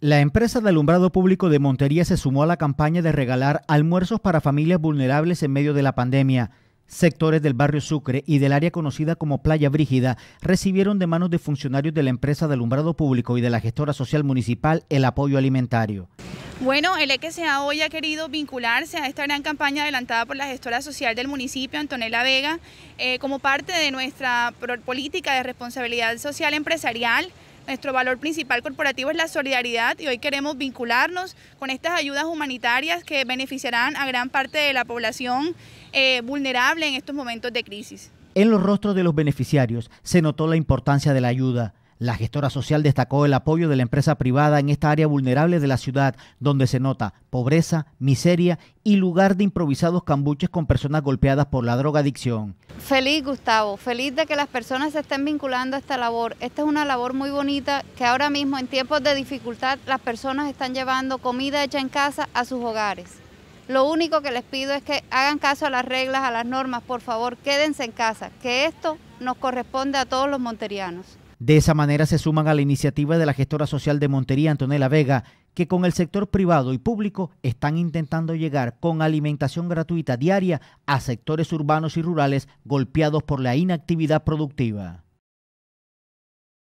La empresa de alumbrado público de Montería se sumó a la campaña de regalar almuerzos para familias vulnerables en medio de la pandemia. Sectores del barrio Sucre y del área conocida como Playa Brígida recibieron de manos de funcionarios de la empresa de alumbrado público y de la gestora social municipal el apoyo alimentario. Bueno, el EQCA hoy ha querido vincularse a esta gran campaña adelantada por la gestora social del municipio, Antonella Vega, eh, como parte de nuestra política de responsabilidad social empresarial nuestro valor principal corporativo es la solidaridad y hoy queremos vincularnos con estas ayudas humanitarias que beneficiarán a gran parte de la población eh, vulnerable en estos momentos de crisis. En los rostros de los beneficiarios se notó la importancia de la ayuda. La gestora social destacó el apoyo de la empresa privada en esta área vulnerable de la ciudad, donde se nota pobreza, miseria y lugar de improvisados cambuches con personas golpeadas por la drogadicción. Feliz, Gustavo, feliz de que las personas se estén vinculando a esta labor. Esta es una labor muy bonita que ahora mismo, en tiempos de dificultad, las personas están llevando comida hecha en casa a sus hogares. Lo único que les pido es que hagan caso a las reglas, a las normas, por favor, quédense en casa, que esto nos corresponde a todos los monterianos. De esa manera se suman a la iniciativa de la gestora social de Montería, Antonella Vega, que con el sector privado y público están intentando llegar con alimentación gratuita diaria a sectores urbanos y rurales golpeados por la inactividad productiva.